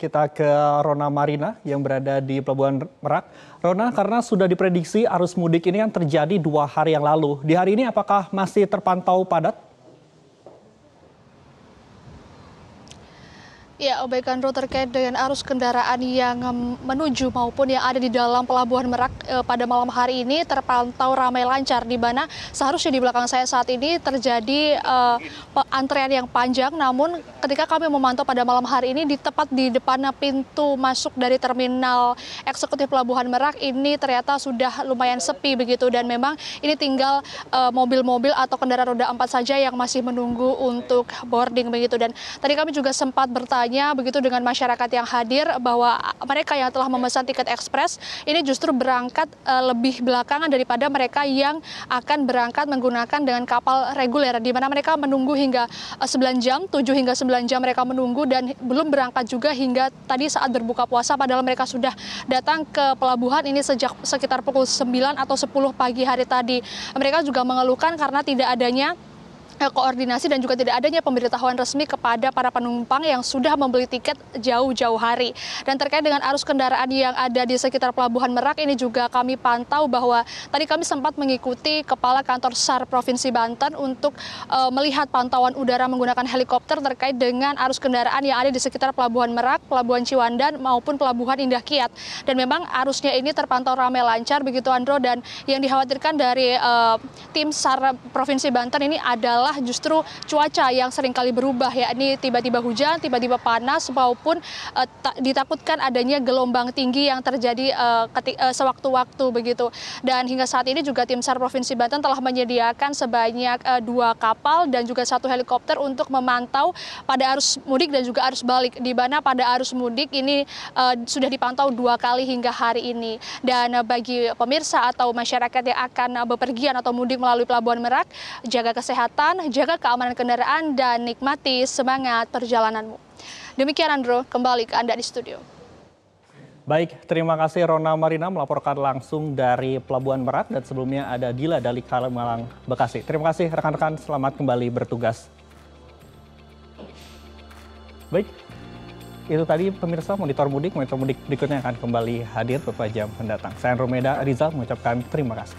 Kita ke Rona Marina yang berada di Pelabuhan Merak. Rona, karena sudah diprediksi arus mudik ini kan terjadi dua hari yang lalu. Di hari ini apakah masih terpantau padat? Ya, baik Andro terkait dengan arus kendaraan yang menuju maupun yang ada di dalam Pelabuhan Merak eh, pada malam hari ini terpantau ramai lancar di mana seharusnya di belakang saya saat ini terjadi eh, antrean yang panjang. Namun ketika kami memantau pada malam hari ini di tepat di depan pintu masuk dari terminal eksekutif Pelabuhan Merak ini ternyata sudah lumayan sepi begitu dan memang ini tinggal eh, mobil-mobil uh, atau kendaraan roda empat saja yang masih menunggu untuk boarding begitu dan tadi kami juga sempat bertanya begitu dengan masyarakat yang hadir bahwa mereka yang telah memesan tiket ekspres ini justru berangkat uh, lebih belakangan daripada mereka yang akan berangkat menggunakan dengan kapal reguler di mana mereka menunggu hingga hingga 9 eh, jam, 7 hingga 9 jam mereka menunggu dan belum berangkat juga hingga tadi saat berbuka puasa padahal mereka sudah datang ke pelabuhan ini sejak sekitar pukul 9 atau 10 pagi hari tadi. Mereka juga mengeluhkan karena tidak adanya Eh, koordinasi dan juga tidak adanya pemberitahuan resmi kepada para penumpang yang sudah membeli tiket jauh-jauh hari. Dan terkait dengan arus kendaraan yang ada di sekitar Pelabuhan Merak ini juga kami pantau bahwa tadi kami sempat mengikuti Kepala Kantor SAR Provinsi Banten untuk e, melihat pantauan udara menggunakan helikopter terkait dengan arus kendaraan yang ada di sekitar Pelabuhan Merak, Pelabuhan Ciwandan maupun Pelabuhan Indah Kiat. Dan memang arusnya ini terpantau ramai lancar begitu Andro dan yang dikhawatirkan dari e, tim SAR Provinsi Banten ini adalah masalah justru cuaca yang seringkali berubah ya ini tiba-tiba hujan, tiba-tiba panas maupun uh, ditakutkan adanya gelombang tinggi yang terjadi uh, uh, sewaktu-waktu begitu. Dan hingga saat ini juga tim SAR Provinsi Banten telah menyediakan sebanyak uh, dua kapal dan juga satu helikopter untuk memantau pada arus mudik dan juga arus balik di mana pada arus mudik ini uh, sudah dipantau dua kali hingga hari ini. Dan uh, bagi pemirsa atau masyarakat yang akan bepergian atau mudik melalui pelabuhan Merak, jaga kesehatan, jaga keamanan kendaraan, dan nikmati semangat perjalananmu. Demikian Andro, kembali ke Anda di studio. Baik, terima kasih Rona Marina melaporkan langsung dari Pelabuhan Merak dan sebelumnya ada Dila dari Kalimalang Bekasi. Terima kasih rekan-rekan, selamat kembali bertugas. Baik, itu tadi pemirsa monitor mudik, monitor mudik berikutnya akan kembali hadir beberapa jam mendatang. Saya Romeda Rizal mengucapkan terima kasih.